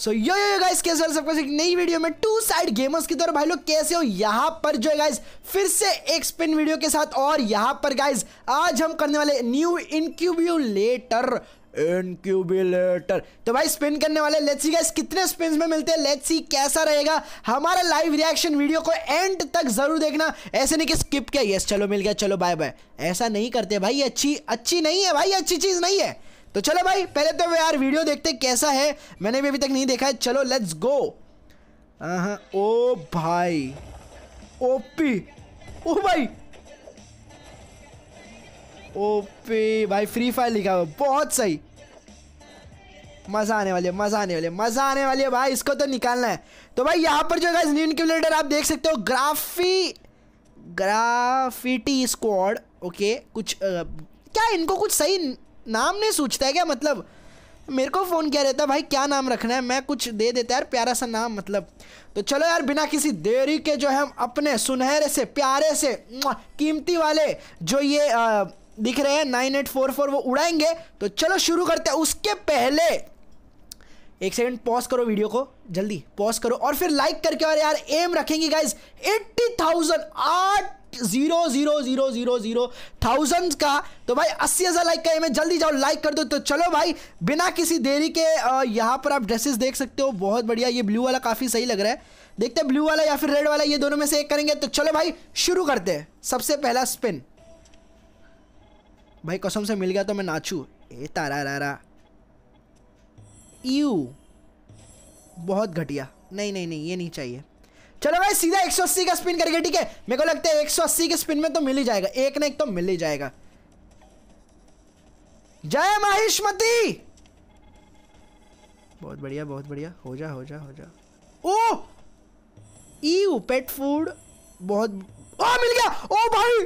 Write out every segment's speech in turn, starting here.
सो यो yo guys कैसे हो सबको एक नई वीडियो में टू साइड गेमर्स की तरफ भाई लोग कैसे हो यहाँ पर जो है गाइस फिर से एक स्पिन वीडियो के साथ और यहाँ पर गाइस आज हम करने वाले न्यू इनक्यूब्यूलेटर इनक्यूबिलेटर तो भाई स्पिन करने वाले लेट्स सी गाइस कितने स्पिन में मिलते हैं लेट्स सी कैसा रहेगा हमारा लाइव रिएक्शन वीडियो को एंड तक जरूर देखना ऐसे नहीं कि स्किप किया यस चलो मिल गया चलो बाय बाय ऐसा नहीं करते भाई अच्छी अच्छी नहीं है भाई अच्छी चीज़ नहीं है तो चलो भाई पहले तो यार वीडियो देखते कैसा है मैंने भी अभी तक नहीं देखा है चलो लेट्स गो ओ भाई ओपी ओ भाई ओपी भाई फ्री फायर लिखा हुआ बहुत सही मज़ा आने वाली है मज़ा आने वाली है मज़ा आने वाली है भाई इसको तो निकालना है तो भाई यहाँ पर जो है न्यू इनक्यूलेटर आप देख सकते हो ग्राफी ग्राफिटी स्क्वाड ओके कुछ आ, क्या इनको कुछ सही नाम नहीं सोचता है क्या मतलब मेरे को फ़ोन किया रहता भाई क्या नाम रखना है मैं कुछ दे देता यार प्यारा सा नाम मतलब तो चलो यार बिना किसी देरी के जो है हम अपने सुनहरे से प्यारे से कीमती वाले जो ये आ, दिख रहे हैं नाइन एट फोर फोर वो उड़ाएंगे तो चलो शुरू करते हैं उसके पहले एक सेकंड पॉज करो वीडियो को जल्दी पॉज करो और फिर लाइक करके और यार एम रखेंगे गाइज एट्टी थाउजेंड आठ zero zero zero zero zero thousand का तो भाई अस्सी हज़ार लाइक का इमेज जल्दी जाओ लाइक कर दो तो चलो भाई बिना किसी देरी के यहाँ पर आप ड्रेसेस देख सकते हो बहुत बढ़िया ये ब्लू वाला काफ़ी सही लग रहा है देखते हैं ब्लू वाला या फिर रेड वाला ये दोनों में से एक करेंगे तो चलो भाई शुरू करते हैं सबसे पहला स्पिन भाई कसम से मिल गया तो मैं नाचू ए तारा रारा यू बहुत घटिया नहीं नहीं नहीं ये नहीं चाहिए चलो भाई सीधा 180 का स्पिन करके ठीक है मेरे को लगता है 180 के स्पिन में तो मिल ही जाएगा एक ना एक तो मिल ही जाएगा जय माहिष्मती बहुत बढ़िया बहुत बढ़िया हो जा हो जा हो जा ओ ई पेट फूड बहुत ओ मिल गया ओ भाई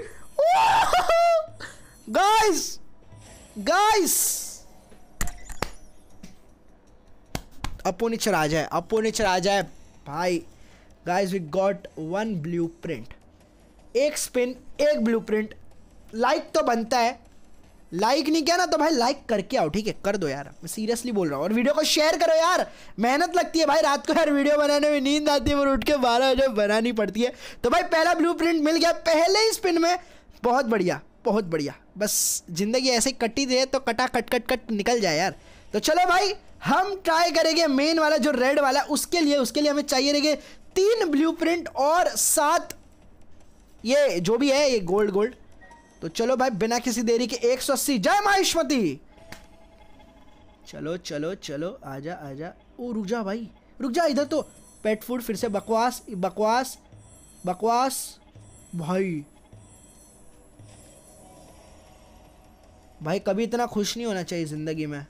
गाइस गाइस अपोनिचर आ जाए अपोनिचर आ जाए भाई guys we got one blueprint एक स्पिन एक ब्लूप्रिंट लाइक तो बनता है लाइक नहीं किया ना तो भाई लाइक करके आओ ठीक है कर दो यार मैं सीरियसली बोल रहा हूँ और वीडियो को शेयर करो यार मेहनत लगती है भाई रात को यार वीडियो बनाने में नींद आती है और उठ के बारह बजे बनानी पड़ती है तो भाई पहला प्रिंट मिल गया पहले ही स्पिन में बहुत बढ़िया बहुत बढ़िया बस ज़िंदगी ऐसे कटी दे तो कटा कट कट कट निकल जाए यार तो चलो भाई हम ट्राई करेंगे मेन वाला जो रेड वाला उसके लिए उसके लिए हमें चाहिए रहेंगे तीन प्रिंट और सात ये जो भी है ये गोल्ड गोल्ड तो चलो भाई बिना किसी देरी के 180 जय माहिष्मती चलो चलो चलो आजा आजा ओ रुक जा भाई रुक जा इधर तो पेट फूड फिर से बकवास बकवास बकवास भाई भाई कभी इतना खुश नहीं होना चाहिए ज़िंदगी में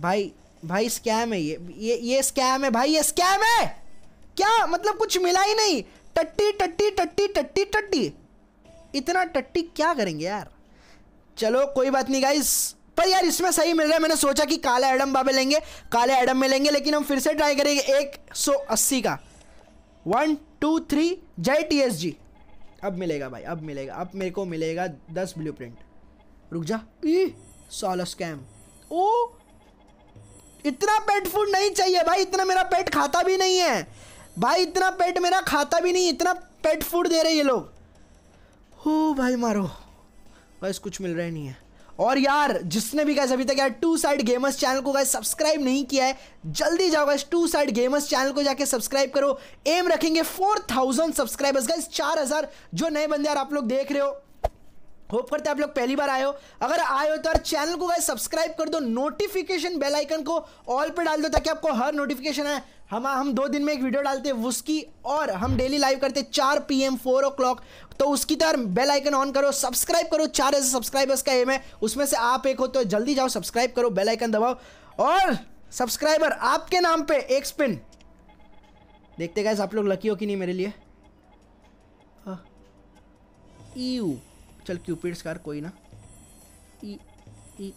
भाई भाई स्कैम है ये ये ये स्कैम है भाई ये स्कैम है क्या मतलब कुछ मिला ही नहीं टट्टी टट्टी टट्टी टट्टी टट्टी इतना टट्टी क्या करेंगे यार चलो कोई बात नहीं गाइस पर यार इसमें सही मिल रहा है मैंने सोचा कि काला एडम बाबे लेंगे काले एडम में लेंगे लेकिन हम फिर से ट्राई करेंगे एक सौ अस्सी का वन टू थ्री जय टी एस जी अब मिलेगा भाई अब मिलेगा अब मेरे को मिलेगा दस ब्लू प्रिंट रुक जा सोलो स्कैम ओ इतना पेट फूड नहीं चाहिए भाई इतना मेरा पेट खाता भी नहीं है भाई इतना पेट मेरा खाता भी नहीं इतना पेट फूड दे रहे ये लोग हो भाई मारो बस कुछ मिल रहा नहीं है और यार जिसने भी कैसे अभी तक यार टू साइड गेमर्स चैनल को गैस सब्सक्राइब नहीं किया है जल्दी जाओ guys two side gamers channel को जाके सब्सक्राइब करो एम रखेंगे फोर थाउजेंड सब्सक्राइबर्स गैस चार हजार जो नए बंदे यार आप लोग देख रहे हो होप करते हैं आप लोग पहली बार आए हो अगर आए हो तो यार चैनल को गाइस सब्सक्राइब कर दो नोटिफिकेशन बेल आइकन को ऑल पे डाल दो ताकि आपको हर नोटिफिकेशन आए हम हम दो दिन में एक वीडियो डालते हैं उसकी और हम डेली लाइव करते हैं चार P M four o'clock तो उसकी तरह बेल आइकन ऑन करो सब्सक्राइब करो चार ऐसे सब्सक्राइबर्स का एम है उसमें से आप एक हो तो जल्दी जाओ सब्सक्राइब करो बेल आइकन दबाओ और सब्सक्राइबर आपके नाम पे एक स्पिन देखते गए आप लोग लकी हो कि नहीं मेरे लिए यू हाँ। चल क्यूपिड्स कार कोई ना ई ई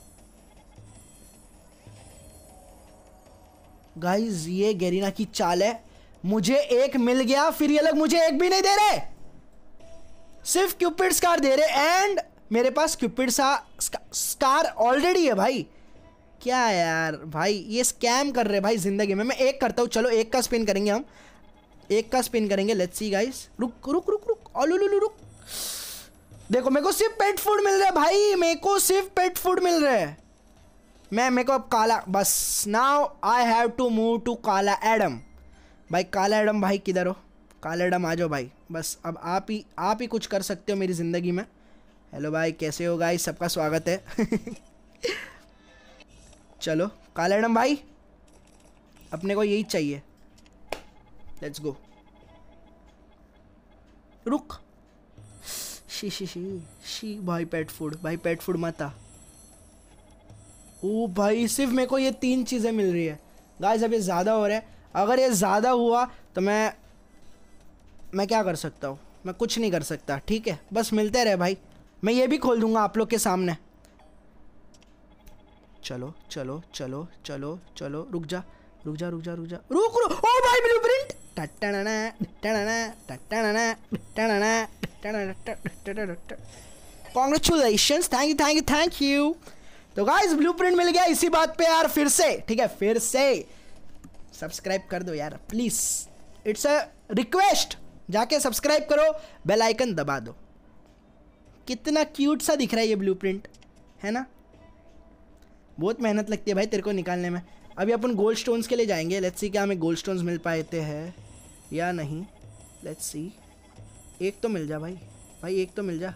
गाइस ये गेरिना की चाल है मुझे एक मिल गया फिर ये लोग मुझे एक भी नहीं दे रहे सिर्फ क्यूपिड स्कार दे रहे एंड मेरे पास सा स्कार ऑलरेडी है भाई क्या यार भाई ये स्कैम कर रहे भाई ज़िंदगी में मैं एक करता हूँ चलो एक का स्पिन करेंगे हम एक का स्पिन करेंगे लेट्स सी गाइस रुक रुक रुक रुक ऑलू रुक देखो मेरे को सिर्फ पेट फूड मिल रहा है भाई मेरे को सिर्फ पेट फूड मिल रहा है मैं मेरे को अब काला बस now I have to move to काला एडम भाई काला एडम भाई किधर हो काला एडम आ जाओ भाई बस अब आप ही आप ही कुछ कर सकते हो मेरी ज़िंदगी में हेलो भाई कैसे हो गाई सबका स्वागत है चलो काला एडम भाई अपने को यही चाहिए लेट्स गो रुक शी शी शी शी भाई पेट फूड भाई पेट फूड मत आ ओ भाई सिर्फ मेरे को ये तीन चीज़ें मिल रही है गाइस अब ये ज़्यादा हो रहा है अगर ये ज़्यादा हुआ तो मैं मैं क्या कर सकता हूँ मैं कुछ नहीं कर सकता ठीक है बस मिलते रहे भाई मैं ये भी खोल दूंगा आप लोग के सामने चलो चलो चलो चलो चलो रुक जा रुक जा रुक जा रुक जा रुक रुक ओ भाई ब्लूप्रिंट टट्टा टट्टा टट्टा टट्टा congratulation thank you thank you thank you तो गाइस ब्लूप्रिंट मिल गया इसी बात पे यार फिर से ठीक है फिर से सब्सक्राइब कर दो यार प्लीज इट्स अ रिक्वेस्ट जाके सब्सक्राइब करो बेल आइकन दबा दो कितना क्यूट सा दिख रहा है ये ब्लूप्रिंट है ना बहुत मेहनत लगती है भाई तेरे को निकालने में अभी अपन गोल्ड स्टोन्स के लिए जाएंगे लेट्स सी क्या हमें गोल्ड स्टोन्स मिल पाते हैं या नहीं लेट्स सी एक तो मिल जा भाई भाई एक तो मिल जा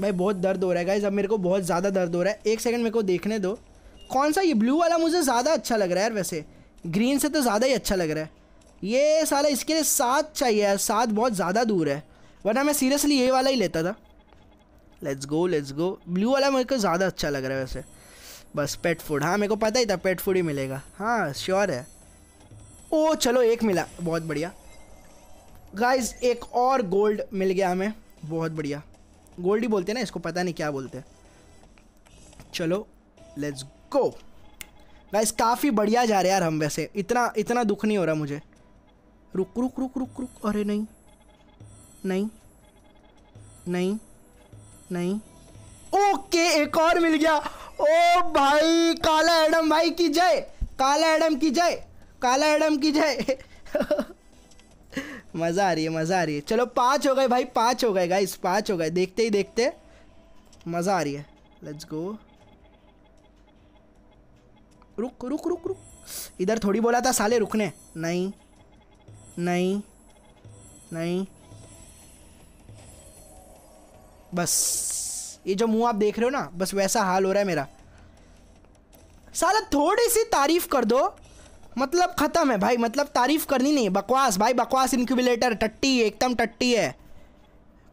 भाई बहुत दर्द हो रहा है गाइज अब मेरे को बहुत ज़्यादा दर्द हो रहा है एक सेकंड मेरे को देखने दो कौन सा ये ब्लू वाला मुझे ज़्यादा अच्छा लग रहा है यार वैसे ग्रीन से तो ज़्यादा ही अच्छा लग रहा है ये साला इसके लिए सात चाहिए यार सात बहुत ज़्यादा दूर है वरना मैं सीरियसली ये वाला ही लेता था let's go let's go blue वाला मेरे को ज़्यादा अच्छा लग रहा है वैसे बस पेट फूड हाँ मेरे को पता ही था पेट फूड ही मिलेगा हाँ श्योर है ओ चलो एक मिला बहुत बढ़िया गाइज एक और गोल्ड मिल गया हमें बहुत बढ़िया गोल्ड ही बोलते हैं ना इसको पता नहीं क्या बोलते हैं चलो लेट्स गो गाइज काफ़ी बढ़िया जा रहे यार हम वैसे इतना इतना दुख नहीं हो रहा मुझे रुक रुक रुक रुक रुक अरे नहीं नहीं नहीं नहीं ओके एक और मिल गया ओ भाई काला एडम भाई की जय काला एडम की जय काला एडम की जय मज़ा आ रही है मज़ा आ रही है चलो पाँच हो गए भाई पाँच हो गए गाइस पाँच हो गए देखते ही देखते मज़ा आ रही है लेट्स गो रुक रुक रुक रुक इधर थोड़ी बोला था साले रुकने नहीं नहीं नहीं बस ये जो मुंह आप देख रहे हो ना बस वैसा हाल हो रहा है मेरा साला थोड़ी सी तारीफ कर दो मतलब ख़त्म है भाई मतलब तारीफ़ करनी नहीं बकवास भाई बकवास इनक्यूबलेटर टट्टी एकदम टट्टी है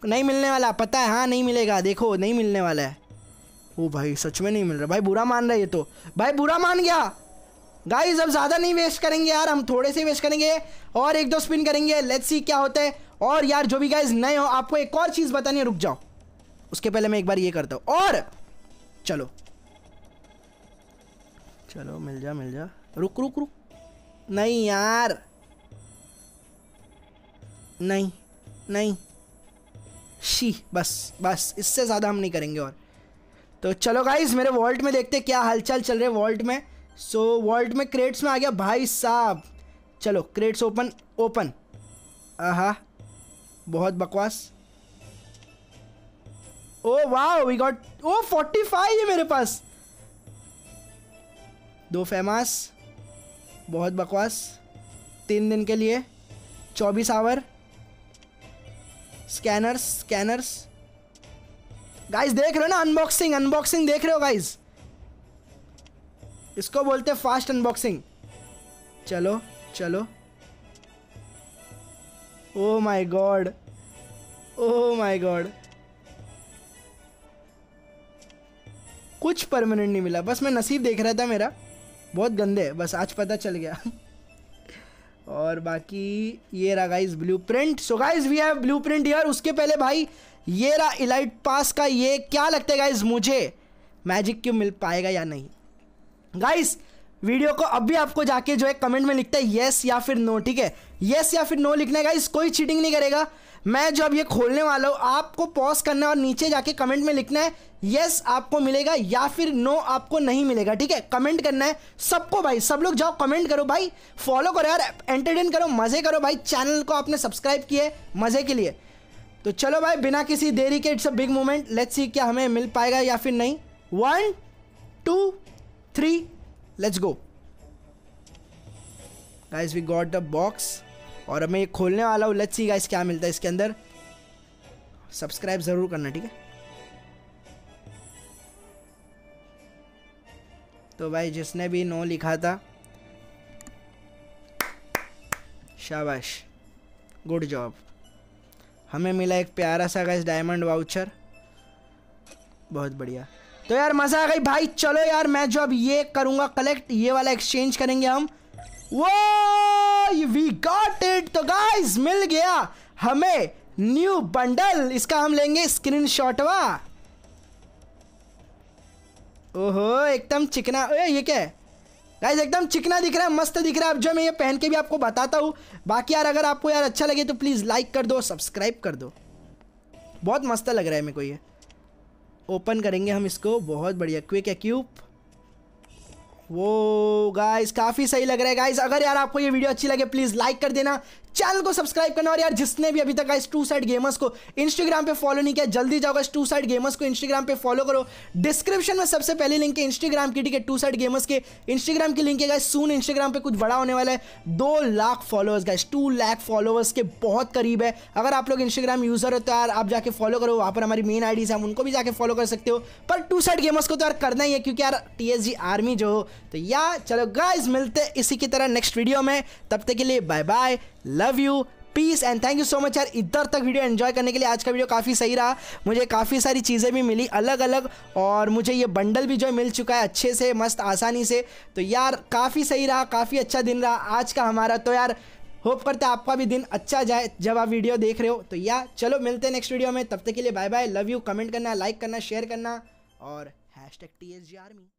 नहीं मिलने वाला पता है हाँ नहीं मिलेगा देखो नहीं मिलने वाला है ओ भाई सच में नहीं मिल रहा भाई बुरा मान रहा है ये तो भाई बुरा मान गया गाइस अब ज़्यादा नहीं वेस्ट करेंगे यार हम थोड़े से वेस्ट करेंगे और एक दो स्पिन करेंगे लेट्स सी क्या होता है और यार जो भी गाइस नए हो आपको एक और चीज़ बतानी है रुक जाओ उसके पहले मैं एक बार ये करता हूँ और चलो चलो मिल जा मिल जा रुक रुक रुक नहीं यार नहीं नहीं शी बस बस इससे ज़्यादा हम नहीं करेंगे और तो चलो गाइज मेरे वॉल्ट में देखते क्या हालचाल चल रहे वॉल्ट में सो so, वॉल्ट में क्रेट्स में आ गया भाई साहब चलो क्रेट्स ओपन ओपन आहा बहुत बकवास ओ वाह we got oh forty five है मेरे पास दो फेमास बहुत बकवास तीन दिन के लिए चौबीस आवर स्कैनर्स स्कैनर्स गाइस देख रहे हो ना अनबॉक्सिंग अनबॉक्सिंग देख रहे हो गाइस इसको बोलते फास्ट अनबॉक्सिंग चलो चलो oh my god oh my god कुछ परमानेंट नहीं मिला बस मैं नसीब देख रहा था मेरा बहुत गंदे है बस आज पता चल गया और बाकी ये रहा guys blueprint so guys we have blueprint यार उसके पहले भाई ये रहा इलाइट पास का ये क्या लगता है गाइज मुझे मैजिक क्यों मिल पाएगा या नहीं गाइज वीडियो को अभी आपको जाके जो है कमेंट में लिखता है येस या फिर नो ठीक है येस या फिर नो लिखना है गाइज कोई चीटिंग नहीं करेगा मैं जब ये खोलने वाला हूँ आपको पॉज करना है और नीचे जाके कमेंट में लिखना है यस आपको मिलेगा या फिर नो आपको नहीं मिलेगा ठीक है कमेंट करना है सबको भाई सब लोग जाओ कमेंट करो भाई फॉलो करो यार एंटरटेन करो मज़े करो भाई चैनल को आपने सब्सक्राइब किए मज़े के लिए तो चलो भाई बिना किसी देरी के it's a big moment let's see क्या हमें मिल पाएगा या फिर नहीं one two three let's go guys we got the box और अब मैं ये खोलने वाला हूँ सी गाइस क्या मिलता है इसके अंदर सब्सक्राइब ज़रूर करना ठीक है तो भाई जिसने भी नो लिखा था शाबाश गुड जॉब हमें मिला एक प्यारा सा गाइस डायमंड वाउचर बहुत बढ़िया तो यार मज़ा आ गई भाई चलो यार मैं जो अब ये करूँगा कलेक्ट ये वाला एक्सचेंज करेंगे हम वो वी गॉट इट तो गाइस मिल गया हमें न्यू बंडल इसका हम लेंगे स्क्रीन शॉटवा ओहो एकदम चिकना ए, ये क्या है गाइस एकदम चिकना दिख रहा है मस्त दिख रहा है अब जो मैं ये पहन के भी आपको बताता हूँ बाकी यार अगर आपको यार अच्छा लगे तो प्लीज़ लाइक कर दो सब्सक्राइब कर दो बहुत मस्त लग रहा है मेरे को ये ओपन करेंगे हम इसको बहुत बढ़िया क्विक है क्यूब वो गाइस काफ़ी सही लग रहा है गाइस अगर यार आपको ये वीडियो अच्छी लगे प्लीज़ लाइक कर देना चैनल को सब्सक्राइब करना और यार जिसने भी अभी तक इस टू साइड गेमर्स को इंस्टाग्राम पे फॉलो नहीं किया जल्दी जाओ टू साइड गेमर्स को इंस्टाग्राम पे फॉलो करो डिस्क्रिप्शन में सबसे पहले लिंक है इंस्टाग्राम की ठीक है टू साइड गेमर्स के इंस्टाग्राम की लिंक है सून इंस्टाग्राम पे कुछ बड़ा होने वाला है दो लाख फॉलोअर्स गए टू लाख फॉलोअर्स के बहुत करीब है अगर आप लोग इंस्टाग्राम यूजर हो तो यार आप जाके फॉलो करो वहाँ पर हमारी मेन आईडीज है हम उनको भी जाके फॉलो कर सकते हो पर टू साइड गेमर्स को तो यार करना ही है क्योंकि यार टी आर्मी जो हो तो यार चलो गाइज मिलते इसी की तरह नेक्स्ट वीडियो में तब तक के लिए bye bye love you peace and thank you so much यार इधर तक वीडियो एंजॉय करने के लिए आज का वीडियो काफ़ी सही रहा मुझे काफ़ी सारी चीज़ें भी मिली अलग अलग और मुझे ये बंडल भी जो मिल चुका है अच्छे से मस्त आसानी से तो यार काफ़ी सही रहा काफ़ी अच्छा दिन रहा आज का हमारा तो यार होप करते हैं आपका भी दिन अच्छा जाए जब आप वीडियो देख रहे हो तो या चलो मिलते हैं नेक्स्ट वीडियो में तब तक के लिए bye bye love you comment करना लाइक करना शेयर करना और हैश टैग टी एस जी